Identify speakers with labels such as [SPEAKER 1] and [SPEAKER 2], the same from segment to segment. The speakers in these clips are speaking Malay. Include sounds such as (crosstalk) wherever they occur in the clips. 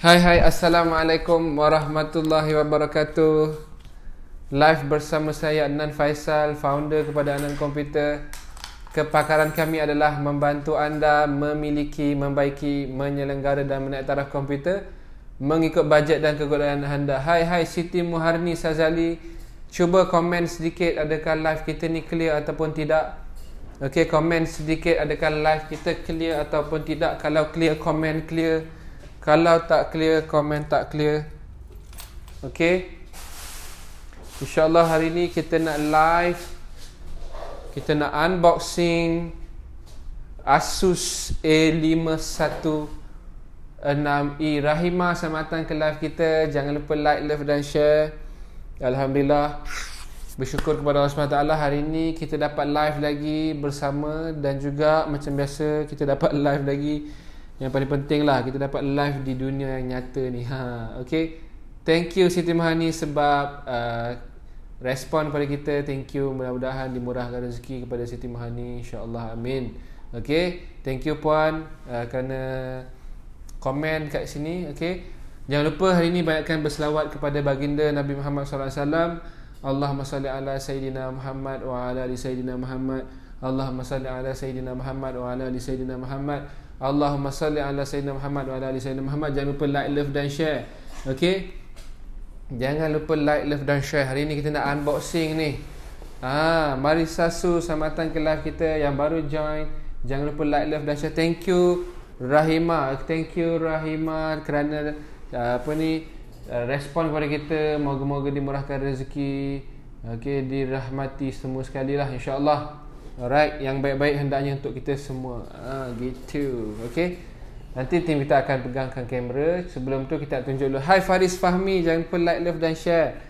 [SPEAKER 1] Hai hai Assalamualaikum Warahmatullahi Wabarakatuh Live bersama saya Anan Faisal Founder kepada Anan Komputer Kepakaran kami adalah membantu anda memiliki, membaiki, menyelenggara dan menaik taraf komputer Mengikut bajet dan kegunaan anda Hai hai Siti Muharni Sazali Cuba komen sedikit adakah live kita ni clear ataupun tidak Okay, komen sedikit adakah live kita clear ataupun tidak Kalau clear komen clear kalau tak clear, komen tak clear. Okay. InsyaAllah hari ni kita nak live. Kita nak unboxing. Asus A516 6E Rahimah selamat datang ke live kita Jangan lupa like, love dan share Alhamdulillah Bersyukur kepada Allah SWT Hari ini kita dapat live lagi bersama Dan juga macam biasa kita dapat (laughs) live lagi yang paling penting lah kita dapat live di dunia yang nyata ni ha okey thank you Siti Mahani sebab uh, respon pada kita thank you mudah-mudahan dimurahkan rezeki kepada Siti Mahani insyaallah amin Okay, thank you puan uh, kerana komen kat sini Okay, jangan lupa hari ini banyakkan berselawat kepada baginda Nabi Muhammad sallallahu alaihi wasallam Allahumma salli ala sayidina Muhammad wa ala ali Muhammad Allahumma salli ala Sayyidina Muhammad wa ala ali Sayyidina Muhammad. Allahumma salli ala Sayyidina Muhammad wa ala ali Sayyidina Muhammad. Jangan lupa like, love dan share. Okay? Jangan lupa like, love dan share. Hari ini kita nak unboxing ni. Ah, mari sasu samatan ke kita yang baru join. Jangan lupa like, love dan share. Thank you Rahima. Thank you Rahima kerana uh, apa ni uh, respon kepada kita. Moga-moga dimurahkan rezeki. Okay, dirahmati semua sekali lah. insya Allah. Alright, yang baik-baik hendaknya untuk kita semua. Ah, gitu. Okay. Nanti tim kita akan pegangkan kamera. Sebelum tu kita tunjuk dulu. Hai Faris Fahmi, jangan lupa like, love dan share.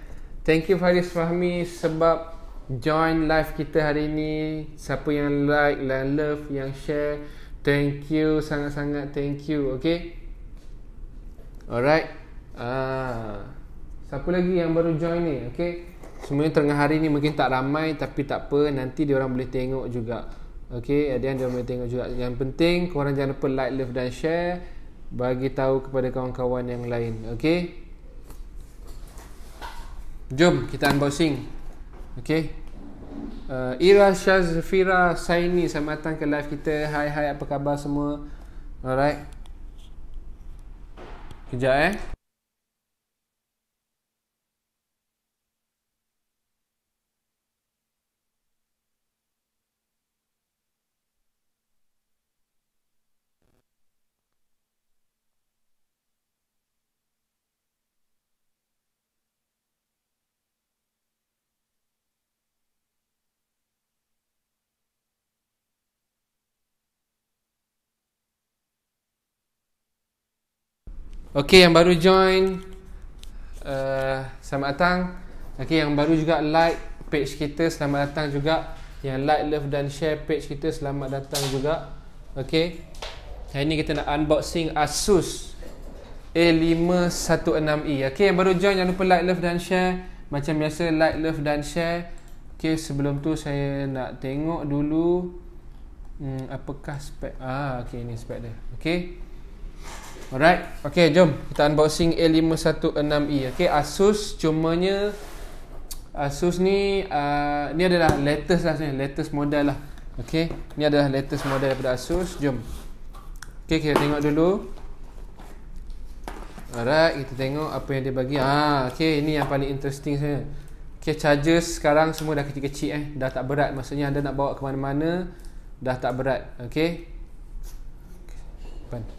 [SPEAKER 1] Thank you Faris Fahmi sebab join live kita hari ini. Siapa yang like like, love yang share. Thank you, sangat-sangat thank you. Okay. Alright. Ah. Siapa lagi yang baru join ni? Okay sebenarnya tengah hari ni mungkin tak ramai tapi tak apa nanti dia orang boleh tengok juga okey dia dia boleh tengok juga yang penting korang jangan lupa like love dan share bagi tahu kepada kawan-kawan yang lain okey jom kita unboxing okey uh, Ira Shazfira Saini selamat datang ke live kita hai hai apa khabar semua alright kejap eh Okey, yang baru join uh, Selamat datang Okey, yang baru juga like page kita Selamat datang juga Yang like, love dan share page kita Selamat datang juga Okey. Hari ni kita nak unboxing Asus A516i e. Okey, yang baru join jangan lupa like, love dan share Macam biasa like, love dan share Okey, sebelum tu saya nak tengok dulu hmm, Apakah spek Ah okay ini spek dia Okay Alright. Okay, jom kita unboxing A516E. Okay, Asus cumanya Asus ni uh, ni adalah latest lah sini, Latest model lah. Okay. Ni adalah latest model daripada Asus. Jom. Okay, kita tengok dulu. Alright, kita tengok apa yang dia bagi. Ah, okay. Ini yang paling interesting sebenarnya. Okay, charger sekarang semua dah kecil-kecil eh. Dah tak berat. Maksudnya anda nak bawa ke mana-mana, dah tak berat. Okay. Okay.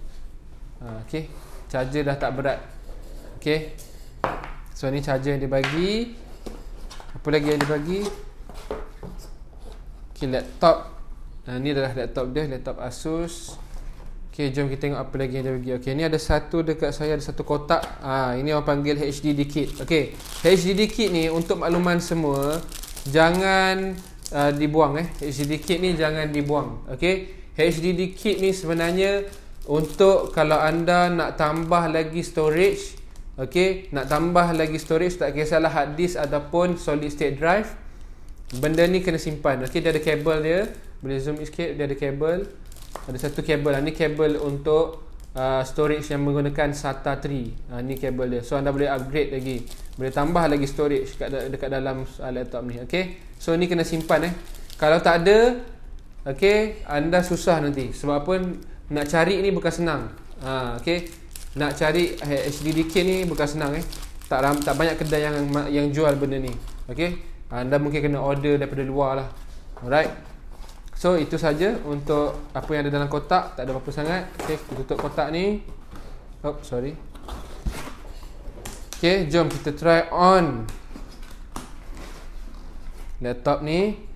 [SPEAKER 1] Ha, okay. charger dah tak berat okay. so ni charger yang dia bagi apa lagi yang dia bagi okay, laptop nah, ha, ni adalah laptop dia, laptop Asus Okay, jom kita tengok apa lagi yang dia bagi. Okay, ni ada satu dekat saya, ada satu kotak. Ah, ini orang panggil HDD kit. Okay, HDD kit ni untuk makluman semua, jangan uh, dibuang eh. HDD kit ni jangan dibuang. Okay, HDD kit ni sebenarnya untuk kalau anda nak tambah lagi storage okey nak tambah lagi storage tak kisahlah hard disk ataupun solid state drive benda ni kena simpan okey dia ada kabel dia boleh zoom sikit dia ada kabel ada satu kabel ni kabel untuk uh, storage yang menggunakan SATA 3 uh, ni kabel dia so anda boleh upgrade lagi boleh tambah lagi storage dekat, dekat dalam uh, laptop ni okey so ni kena simpan eh kalau tak ada okey anda susah nanti sebab pun nak cari ni bukan senang ha, okay? Nak cari HDDK eh, ni bukan senang eh? tak, ram, tak banyak kedai yang yang jual benda ni okay? Anda ha, mungkin kena order daripada luar lah Alright So itu saja untuk apa yang ada dalam kotak Tak ada apa-apa sangat okay, Kita tutup kotak ni Oh sorry Okay jom kita try on Laptop ni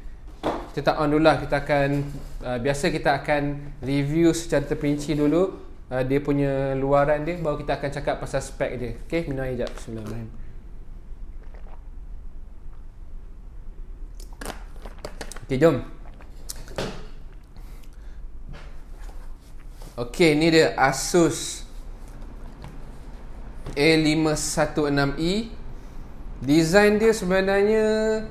[SPEAKER 1] kita tak on dulu lah kita akan uh, biasa kita akan review secara terperinci dulu uh, dia punya luaran dia baru kita akan cakap pasal spek dia okey minum air jap bismillahirrahmanirrahim Okay, jom. Okay, ni dia Asus A516i. E. Desain dia sebenarnya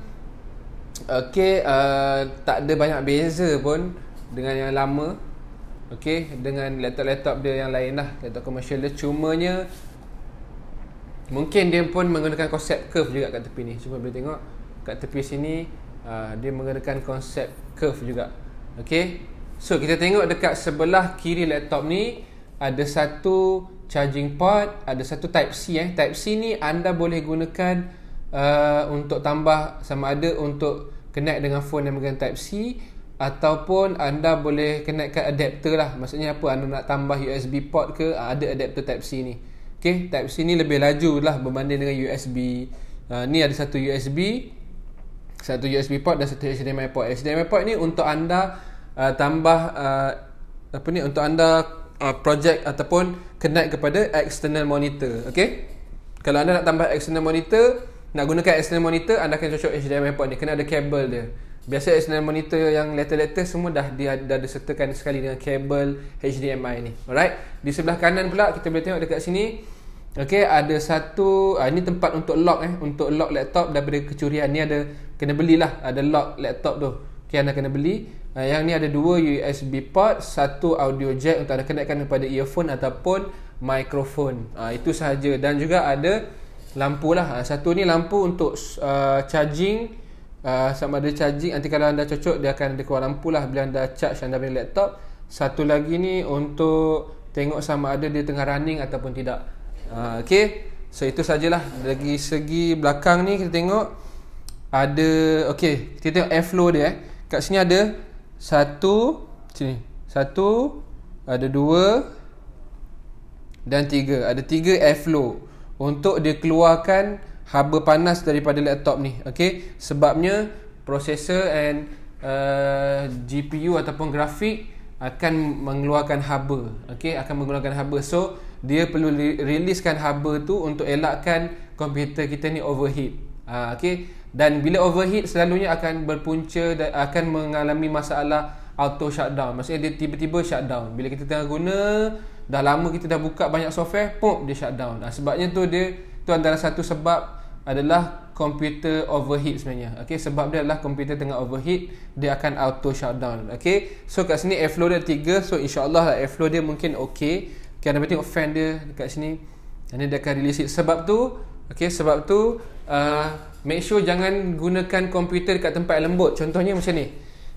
[SPEAKER 1] Okay, uh, tak ada banyak beza pun dengan yang lama Okay, dengan laptop-laptop dia yang lain lah Laptop commercial dia, cuma nya Mungkin dia pun menggunakan konsep curve juga kat tepi ni Cuma boleh tengok kat tepi sini uh, Dia menggunakan konsep curve juga Okay, so kita tengok dekat sebelah kiri laptop ni Ada satu charging port, ada satu type C eh Type C ni anda boleh gunakan uh, untuk tambah sama ada untuk connect dengan phone yang menggunakan type C ataupun anda boleh connectkan adapter lah maksudnya apa anda nak tambah USB port ke uh, ada adapter type C ni ok type C ni lebih laju lah berbanding dengan USB uh, ah, ni ada satu USB satu USB port dan satu HDMI port HDMI port ni untuk anda uh, tambah uh, apa ni untuk anda uh, project ataupun connect kepada external monitor Okay, kalau anda nak tambah external monitor nak gunakan external monitor anda kena cocok HDMI port dia kena ada kabel dia biasa external monitor yang later-later semua dah dia dah disertakan sekali dengan kabel HDMI ni alright di sebelah kanan pula kita boleh tengok dekat sini Okey, ada satu ah, ini tempat untuk lock eh untuk lock laptop daripada kecurian ni ada kena belilah ada lock laptop tu Okey, anda kena beli ah, yang ni ada dua USB port satu audio jack untuk anda kenaikan kepada earphone ataupun microphone ah, itu sahaja dan juga ada lampu lah ha, satu ni lampu untuk uh, charging uh, sama ada charging nanti kalau anda cocok dia akan ada keluar lampu lah bila anda charge anda punya laptop satu lagi ni untuk tengok sama ada dia tengah running ataupun tidak uh, ha, ok so itu sajalah dari segi belakang ni kita tengok ada ok kita tengok airflow dia eh kat sini ada satu sini satu ada dua dan tiga ada tiga airflow untuk dia keluarkan haba panas daripada laptop ni okey sebabnya prosesor and uh, GPU ataupun grafik akan mengeluarkan haba okey akan menggunakan haba so dia perlu riliskan haba tu untuk elakkan komputer kita ni overheat uh, okey dan bila overheat selalunya akan berpunca dan akan mengalami masalah auto shutdown maksudnya dia tiba-tiba shutdown bila kita tengah guna dah lama kita dah buka banyak software pop dia shutdown dan ah, sebabnya tu dia tu antara satu sebab adalah komputer overheat sebenarnya okey sebab dia adalah komputer tengah overheat dia akan auto shutdown okey so kat sini airflow dia tiga, so insyaallah lah airflow dia mungkin okey kita okay, tengok fan dia kat sini dan dia akan release it. sebab tu okey sebab tu uh, make sure jangan gunakan komputer dekat tempat yang lembut contohnya macam ni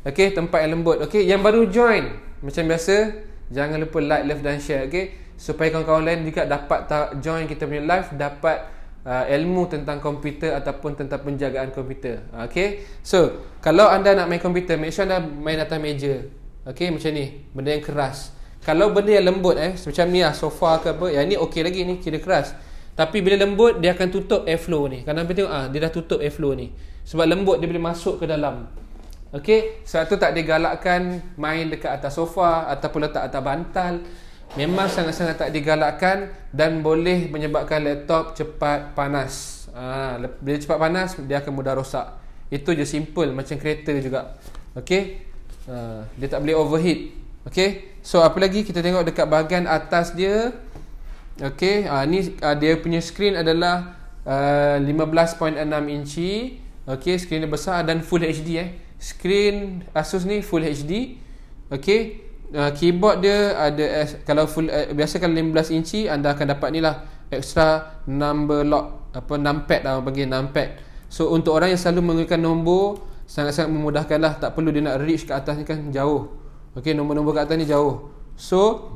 [SPEAKER 1] okey tempat yang lembut okey yang baru join macam biasa Jangan lupa like, love dan share okay? Supaya kawan-kawan lain juga dapat join kita punya live Dapat uh, ilmu tentang komputer Ataupun tentang penjagaan komputer okay? So, kalau anda nak main komputer Make sure anda main atas meja okay? Macam ni, benda yang keras Kalau benda yang lembut eh, Macam ni lah, sofa ke apa Yang ni okey lagi, ni kira keras Tapi bila lembut, dia akan tutup airflow ni Kadang-kadang tengok, ha, dia dah tutup airflow ni Sebab lembut, dia boleh masuk ke dalam Okey, sebab tu tak digalakkan main dekat atas sofa ataupun letak atas bantal. Memang sangat-sangat tak digalakkan dan boleh menyebabkan laptop cepat panas. Ha, bila cepat panas, dia akan mudah rosak. Itu je simple macam kereta juga. Okey. Ha, dia tak boleh overheat. Okey. So apa lagi kita tengok dekat bahagian atas dia. Okey, ha, ni ha, dia punya skrin adalah uh, ha, 15.6 inci. Okey, screen dia besar dan full HD eh screen Asus ni full HD okay. uh, keyboard dia ada uh, kalau full uh, eh, biasa kalau 15 inci anda akan dapat ni lah extra number lock apa numpad lah panggil numpad so untuk orang yang selalu menggunakan nombor sangat-sangat memudahkan lah tak perlu dia nak reach ke atas ni kan jauh okey nombor-nombor kat atas ni jauh so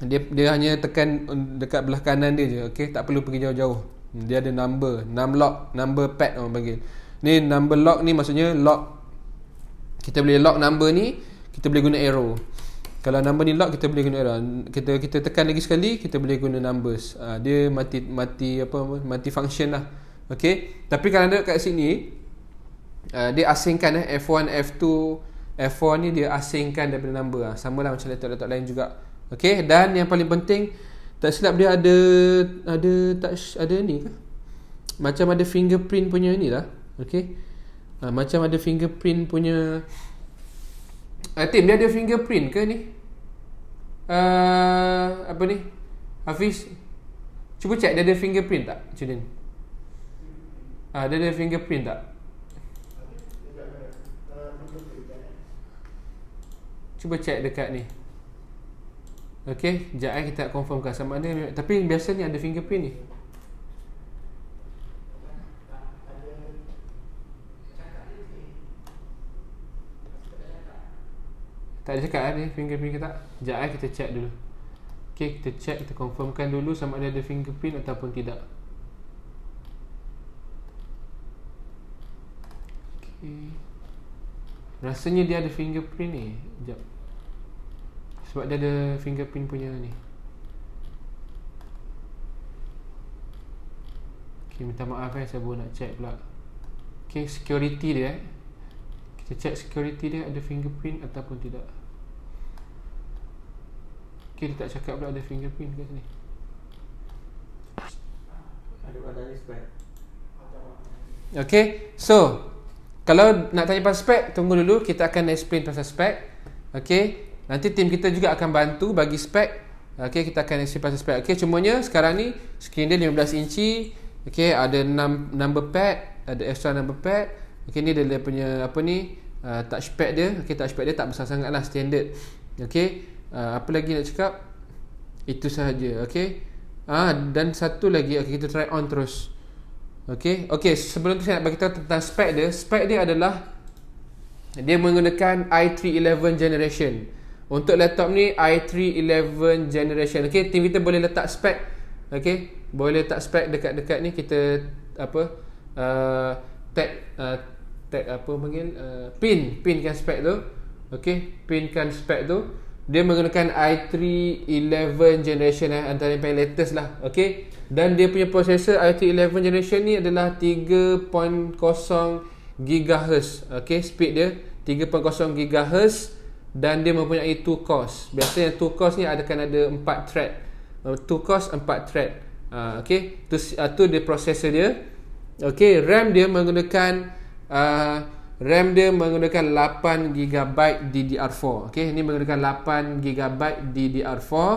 [SPEAKER 1] dia dia hanya tekan dekat belah kanan dia je okey tak perlu pergi jauh-jauh dia ada number number lock number pad orang panggil ni number lock ni maksudnya lock kita boleh lock number ni kita boleh guna arrow kalau number ni lock kita boleh guna arrow kita kita tekan lagi sekali kita boleh guna numbers uh, dia mati mati apa mati function lah okey tapi kalau anda kat sini uh, dia asingkan eh f1 f2 f4 ni dia asingkan daripada number Sama ah, samalah macam laptop-laptop lain juga okey dan yang paling penting tak silap dia ada ada touch ada ni ke macam ada fingerprint punya ni lah okey Ha, macam ada fingerprint punya ah, tim dia ada fingerprint ke ni? Uh, apa ni? Hafiz Cuba cek dia ada fingerprint tak? Cunin Ah, ha, dia ada fingerprint tak? Cuba cek dekat ni Okay, sekejap eh, kita confirmkan sama ada Tapi biasanya ada fingerprint ni Tak ada cakap ni eh, fingerprint kita. Jaga Sekejap eh, kita check dulu Okay kita check kita confirmkan dulu sama ada ada fingerprint ataupun tidak Okay. Rasanya dia ada fingerprint ni Sekejap Sebab dia ada fingerprint punya ni Okay minta maaf eh Saya baru nak check pula Okay security dia eh Kita check security dia ada fingerprint ataupun tidak Okay, dia tak cakap pula ada fingerprint dekat sini. Okay, so kalau nak tanya pasal spek, tunggu dulu kita akan explain pasal spek. Okay, nanti tim kita juga akan bantu bagi spek. Okay, kita akan explain pasal spek. Okay, cumanya sekarang ni skrin dia 15 inci. Okay, ada 6 number pad, ada extra number pad. Okay, ni dia, dia punya apa ni? Uh, touchpad dia. Okay, touchpad dia tak besar sangat lah, standard. Okay, uh, apa lagi nak cakap itu sahaja okey ah uh, dan satu lagi okay, kita try on terus okey okey sebelum tu saya nak bagi tahu tentang spec dia spec dia adalah dia menggunakan i3 11 generation untuk laptop ni i3 11 generation okey team kita boleh letak spec okey boleh letak spec dekat-dekat ni kita apa a uh, tag a uh, tag apa panggil uh, pin pinkan spek tu okey pinkan spek tu dia menggunakan i3 11 generation eh antara yang paling latest lah okay. dan dia punya processor i3 11 generation ni adalah 3.0 GHz okay, speed dia 3.0 GHz dan dia mempunyai 2 cores biasanya 2 cores ni ada kan ada 4 thread 2 uh, cores 4 thread uh, okey uh, uh dia processor dia okay. ram dia menggunakan uh, RAM dia menggunakan 8GB DDR4 okay, Ini menggunakan 8GB DDR4 uh,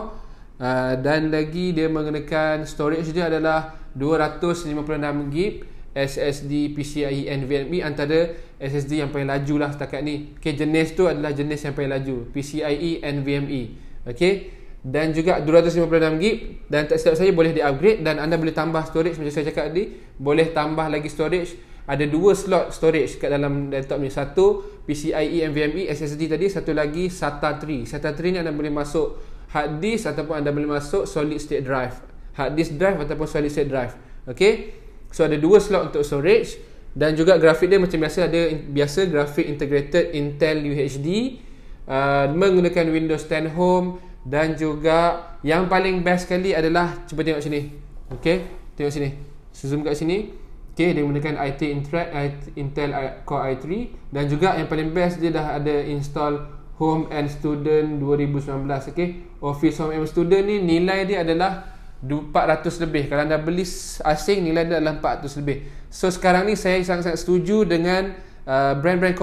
[SPEAKER 1] Dan lagi dia menggunakan storage dia adalah 256GB SSD PCIe NVMe antara SSD yang paling laju lah setakat ni okay, jenis tu adalah jenis yang paling laju PCIe NVMe okay? dan juga 256GB dan tak silap saya boleh di upgrade dan anda boleh tambah storage macam saya cakap tadi boleh tambah lagi storage ada dua slot storage kat dalam laptop ni satu PCIe NVMe SSD tadi satu lagi SATA 3 SATA 3 ni anda boleh masuk hard disk ataupun anda boleh masuk solid state drive hard disk drive ataupun solid state drive okey so ada dua slot untuk storage dan juga grafik dia macam biasa ada biasa grafik integrated Intel UHD uh, menggunakan Windows 10 Home dan juga yang paling best sekali adalah cuba tengok sini okey tengok sini zoom kat sini Okay, dia menggunakan IT Intrat, IT, Intel Core i3 dan juga yang paling best dia dah ada install Home and Student 2019. Okay, Office Home and Student ni nilai dia adalah 400 lebih. Kalau anda beli asing nilai dia adalah 400 lebih. So sekarang ni saya sangat-sangat setuju dengan uh, brand-brand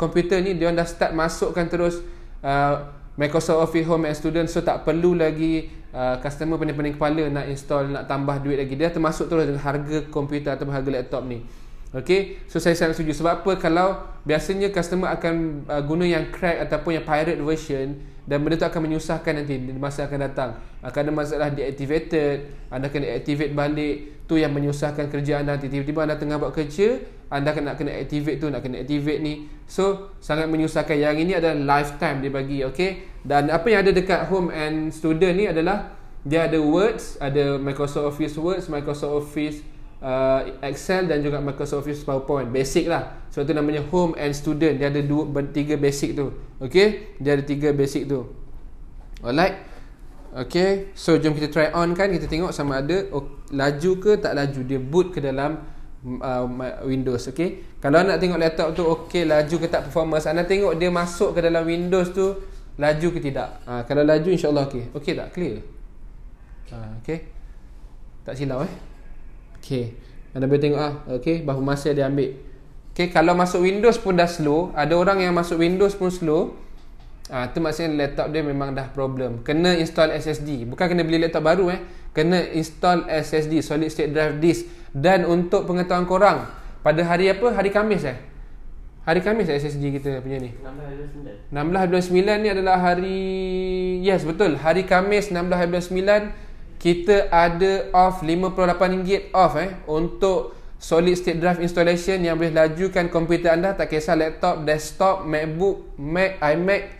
[SPEAKER 1] komputer uh, ni dia dah start masukkan terus uh, Microsoft Office Home and Student so tak perlu lagi uh, customer pening-pening kepala nak install nak tambah duit lagi dia termasuk terus dengan harga komputer atau harga laptop ni Okay, so saya sangat setuju sebab apa kalau biasanya customer akan uh, guna yang crack ataupun yang pirate version dan benda tu akan menyusahkan nanti masa akan datang akan ada masalah deactivated anda kena activate balik tu yang menyusahkan kerja anda nanti tiba-tiba anda tengah buat kerja anda kena kena activate tu nak kena activate ni so sangat menyusahkan yang ini adalah lifetime dia bagi okay dan apa yang ada dekat home and student ni adalah dia ada words, ada Microsoft Office Words, Microsoft Office uh, Excel dan juga Microsoft Office PowerPoint. Basic lah. Sebab tu namanya home and student. Dia ada dua, tiga basic tu. Okay? Dia ada tiga basic tu. Alright? Okay, so jom kita try on kan Kita tengok sama ada oh, laju ke tak laju Dia boot ke dalam uh, Windows Okay, kalau nak tengok laptop tu Okay, laju ke tak performance Anda tengok dia masuk ke dalam Windows tu laju ke tidak ha, kalau laju insyaallah okey okey tak clear ha, okey tak silau eh okey anda boleh tengok ah okey berapa masa dia ambil okey kalau masuk windows pun dah slow ada orang yang masuk windows pun slow ah ha, tu maksudnya laptop dia memang dah problem kena install SSD bukan kena beli laptop baru eh kena install SSD solid state drive disk dan untuk pengetahuan korang pada hari apa hari Kamis eh Hari Khamis lah SSG kita punya ni 16.29 16.29 ni adalah hari Yes betul Hari Khamis 16.29 Kita ada off RM58 off eh Untuk solid state drive installation Yang boleh lajukan komputer anda Tak kisah laptop, desktop, macbook, mac, imac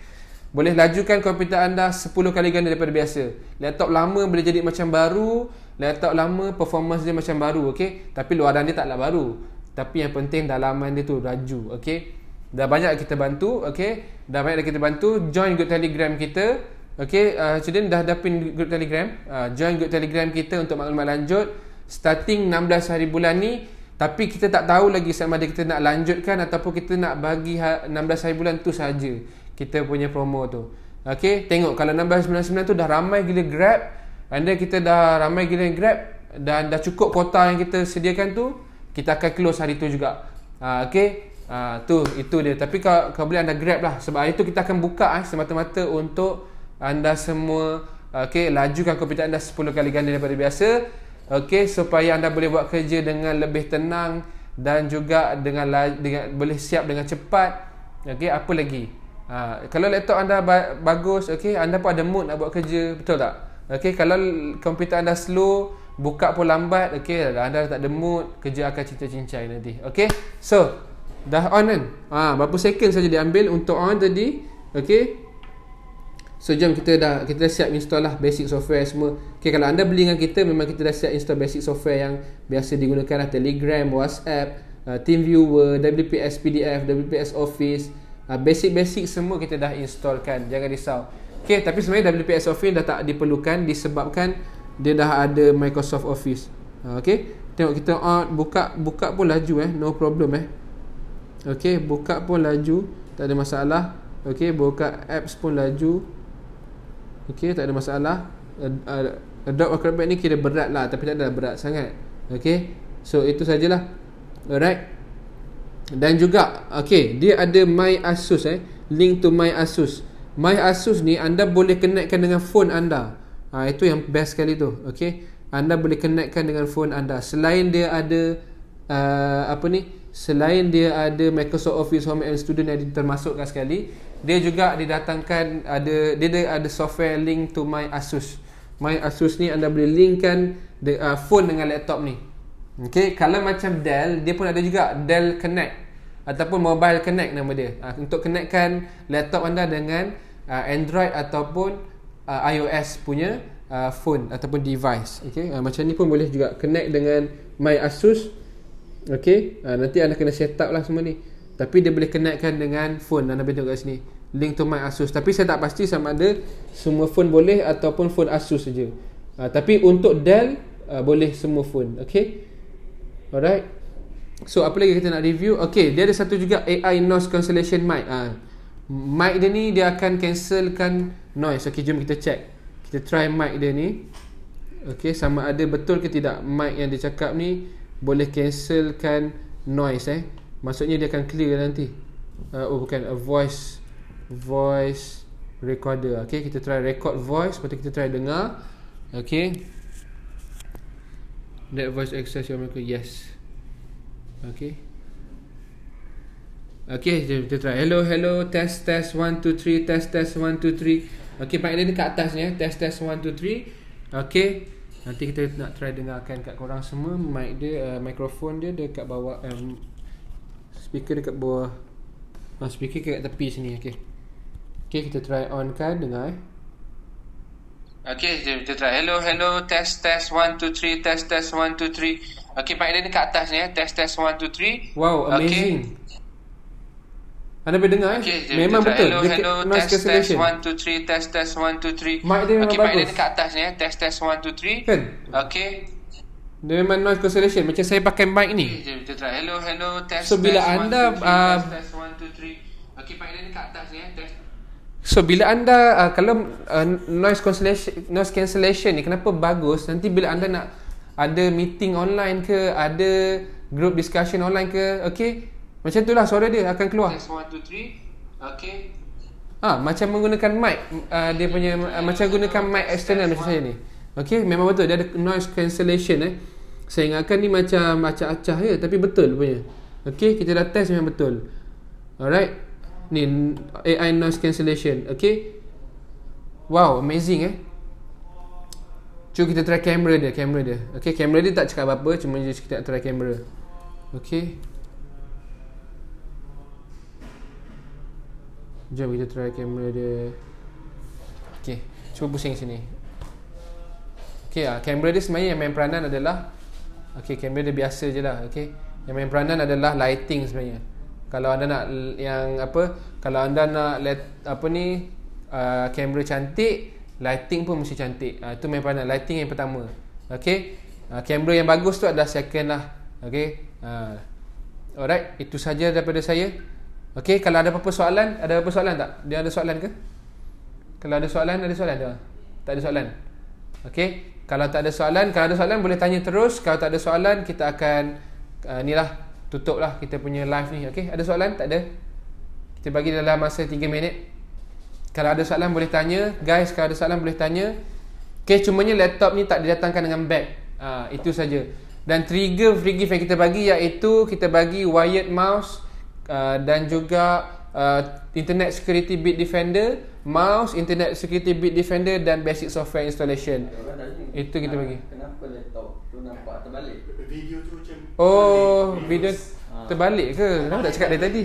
[SPEAKER 1] Boleh lajukan komputer anda 10 kali ganda daripada biasa Laptop lama boleh jadi macam baru Laptop lama performance dia macam baru okay? Tapi luaran dia taklah baru tapi yang penting dalaman dia tu laju, okey. Dah banyak kita bantu, okay? Dah banyak kita bantu, join group Telegram kita. okay? uh, ah, student dah dapin group Telegram, uh, join group Telegram kita untuk maklumat lanjut starting 16 hari bulan ni. Tapi kita tak tahu lagi sama ada kita nak lanjutkan ataupun kita nak bagi 16 ha, hari bulan tu saja kita punya promo tu. okay? tengok kalau 1699 tu dah ramai gila grab, anda kita dah ramai gila grab dan dah cukup kota yang kita sediakan tu, kita akan close hari tu juga uh, ah, Okay uh, ah, tu itu dia tapi kalau, kalau boleh anda grab lah sebab hari tu kita akan buka eh, semata-mata untuk anda semua Okay, lajukan komputer anda 10 kali ganda daripada biasa Okay, supaya anda boleh buat kerja dengan lebih tenang Dan juga dengan, dengan boleh siap dengan cepat Okay, apa lagi? Ha, kalau laptop anda ba- bagus, okay, anda pun ada mood nak buat kerja, betul tak? Okay, kalau komputer anda slow, buka pun lambat okey anda dah tak demut kerja akan cincai-cincai nanti okay? so dah on kan ah ha, berapa second saja diambil untuk on tadi okay? so jom kita dah kita dah siap install lah basic software semua Okay, kalau anda beli dengan kita memang kita dah siap install basic software yang biasa digunakanlah Telegram WhatsApp uh, TeamViewer WPS PDF WPS Office uh, basic-basic uh, semua kita dah installkan jangan risau Okay, tapi sebenarnya WPS Office dah tak diperlukan disebabkan dia dah ada Microsoft Office. Ah, okay. Tengok kita out ah, buka buka pun laju eh, no problem eh. okay. buka pun laju, tak ada masalah. okay. buka apps pun laju. okay tak ada masalah. Adobe Acrobat ni kira berat lah tapi tak ada berat sangat. okay. So itu sajalah. Alright. Dan juga okay, dia ada My Asus eh, link to My Asus. My Asus ni anda boleh connectkan dengan phone anda. Ha, itu yang best sekali tu. Okay. Anda boleh connectkan dengan phone anda. Selain dia ada uh, apa ni? Selain dia ada Microsoft Office Home and Student yang termasukkan sekali, dia juga didatangkan ada dia ada, ada software link to my Asus. My Asus ni anda boleh linkkan the uh, phone dengan laptop ni. Okay, kalau macam Dell, dia pun ada juga Dell Connect ataupun Mobile Connect nama dia. Uh, untuk connectkan laptop anda dengan uh, Android ataupun uh, iOS punya uh, phone ataupun device okey uh, macam ni pun boleh juga connect dengan my Asus okey uh, nanti anda kena set up lah semua ni tapi dia boleh connectkan dengan phone anda boleh tengok kat sini link to my Asus tapi saya tak pasti sama ada semua phone boleh ataupun phone Asus saja uh, tapi untuk Dell uh, boleh semua phone okey alright so apa lagi kita nak review okey dia ada satu juga AI noise cancellation mic ah mic dia ni dia akan cancelkan noise Okay jom kita check Kita try mic dia ni Okay sama ada betul ke tidak Mic yang dia cakap ni Boleh cancelkan noise eh Maksudnya dia akan clear nanti uh, Oh bukan a voice Voice recorder Okay kita try record voice Lepas kita try dengar Okay That voice access your microphone Yes Okay Okay, Okey, kita try. Hello, hello. Test, test. One, two, three. Test, test. One, two, three. Okay, panggil dia kat atas ni. Eh. Test, test. One, two, three. Okay. Nanti kita nak try dengarkan kat korang semua. Mic dia, uh, mikrofon dia dekat bawah. Um, speaker dekat bawah. Uh, speaker dekat tepi sini. Okay. Okay, kita try on kan. Dengar eh. Okey, kita try. Hello, hello. Test, test. One, two, three. Test, test. One, two, three. Okay, panggil dia kat atas ni. Eh. Test, test. One, two, three. Wow, amazing. Okay. Anda boleh dengar eh? okay, eh? memang betul. Hello, hello. Noise test, cancellation. test, 1, 2, 3. Test, test, one two three. Mic dia memang okay, bagus. Mic dia dekat atas ni. Eh? Test, test, one two three. Kan? Okay. Dia memang noise cancellation. Macam saya pakai mic ni. Okay, dia, try. Hello, hello. Test, so, bila test, anda... 1, 2, ah, test, test, one two three. Okay, mic dia dekat atas ni. Eh? Test, So bila anda uh, kalau uh, noise cancellation noise cancellation ni kenapa bagus nanti bila anda nak ada meeting online ke ada group discussion online ke okey macam itulah suara dia akan keluar. Test 1 2 3. Okey. Ah, macam menggunakan mic uh, dia punya uh, macam gunakan mic external macam saya ni. Okey, memang betul dia ada noise cancellation eh. Saya ingatkan ni macam acah-acah ya, tapi betul punya. Okey, kita dah test memang betul. Alright. Ni AI noise cancellation. Okey. Wow, amazing eh. Cuba kita try kamera dia, kamera dia. Okey, kamera dia tak cakap apa-apa, cuma just kita try kamera. Okey. Jom kita try kamera dia Okay Cuba pusing sini Okay lah Kamera dia sebenarnya yang main peranan adalah Okay kamera dia biasa je lah Okay Yang main peranan adalah lighting sebenarnya Kalau anda nak Yang apa Kalau anda nak let, Apa ni ah, Kamera uh, cantik Lighting pun mesti cantik uh, Itu main peranan Lighting yang pertama Okay ah, Kamera uh, yang bagus tu adalah second lah Okay uh, Alright Itu saja daripada saya Okey, kalau ada apa-apa soalan, ada apa soalan tak? Dia ada soalan ke? Kalau ada soalan, ada soalan tak? Tak ada soalan. Okey. Kalau tak ada soalan, kalau ada soalan boleh tanya terus. Kalau tak ada soalan, kita akan uh, ah, inilah tutuplah kita punya live ni. Okey, ada soalan? Tak ada. Kita bagi dalam masa 3 minit. Kalau ada soalan boleh tanya. Guys, kalau ada soalan boleh tanya. Okey, cumanya laptop ni tak didatangkan dengan bag. Uh, itu saja. Dan trigger free gift yang kita bagi iaitu kita bagi wired mouse Uh, dan juga uh, internet security bit defender mouse internet security bit defender dan basic software installation itu kita bagi kenapa laptop tu nampak terbalik video tu macam oh video ah. terbalik ke kenapa tak cakap dari tadi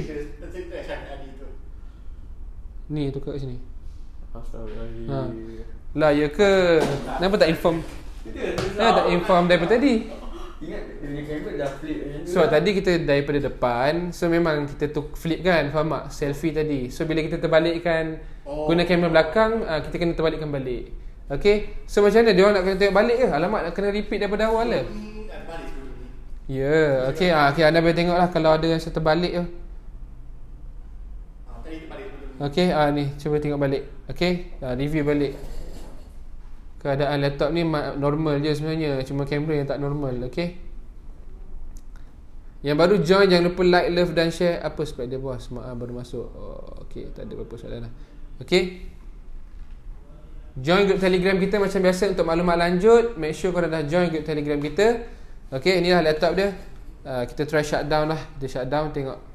[SPEAKER 1] ni tu kat sini ha. lah ya ke kenapa tak inform kenapa tak inform dari tadi Ingat dia punya dah flip macam So tadi kita daripada depan So memang kita tu flip kan Faham tak? Selfie tadi So bila kita terbalikkan oh. Guna kamera belakang uh, Kita kena terbalikkan balik Okay So macam mana? Dia nak kena tengok balik ke? Alamak nak kena repeat daripada awal lah Ya yeah. okay, ah, okay anda boleh tengok lah Kalau ada rasa terbalik tu ah, Okay ah, ni Cuba tengok balik Okay ah, Review balik keadaan laptop ni normal je sebenarnya cuma kamera yang tak normal okay? yang baru join jangan lupa like love dan share apa spread dia bos maaf ah, baru masuk oh, okey tak ada apa-apa soalan lah okey join group telegram kita macam biasa untuk maklumat lanjut make sure korang dah join group telegram kita okey inilah laptop dia uh, kita try shutdown lah dia shutdown tengok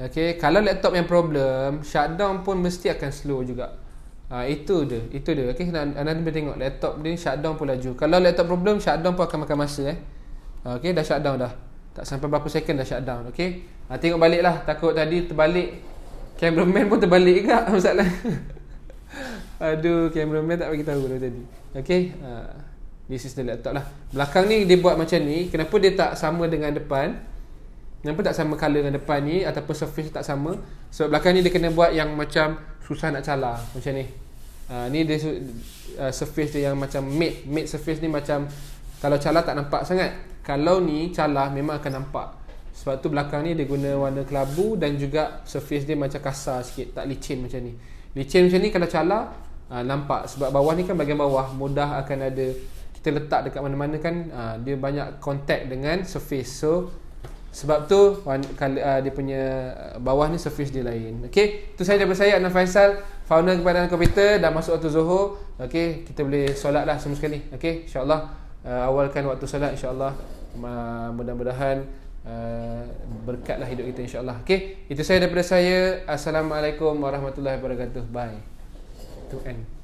[SPEAKER 1] Okay, kalau laptop yang problem shutdown pun mesti akan slow juga Ha, itu dia, itu dia. Okey, anda boleh tengok laptop dia shutdown pun laju. Kalau laptop problem, shutdown pun akan makan masa eh. Ha, okey, dah shutdown dah. Tak sampai berapa second dah shutdown, okey. Ha, tengok baliklah, takut tadi terbalik. Cameraman pun terbalik juga (laughs) masalah. Aduh, cameraman tak bagi tahu dah tadi. Okey, ha, this is the laptop lah. Belakang ni dia buat macam ni, kenapa dia tak sama dengan depan? Kenapa tak sama color dengan depan ni ataupun surface tak sama? So belakang ni dia kena buat yang macam susah nak calar macam ni. Uh, ni dia uh, surface dia yang macam matte, matte surface ni macam kalau calar tak nampak sangat. Kalau ni calar memang akan nampak. Sebab tu belakang ni dia guna warna kelabu dan juga surface dia macam kasar sikit, tak licin macam ni. Licin macam ni kalau calar uh, nampak sebab bawah ni kan bahagian bawah mudah akan ada kita letak dekat mana-mana kan uh, dia banyak contact dengan surface. So sebab tu kan, ah, dia punya ah, bawah ni surface dia lain okey tu saya daripada saya Anas Faisal founder kepada komputer dah masuk waktu zuhur okey kita boleh solatlah lah semua sekali okey insyaallah uh, awalkan waktu solat insyaallah uh, mudah-mudahan uh, berkatlah hidup kita insyaallah okey itu saya daripada saya assalamualaikum warahmatullahi wabarakatuh bye to end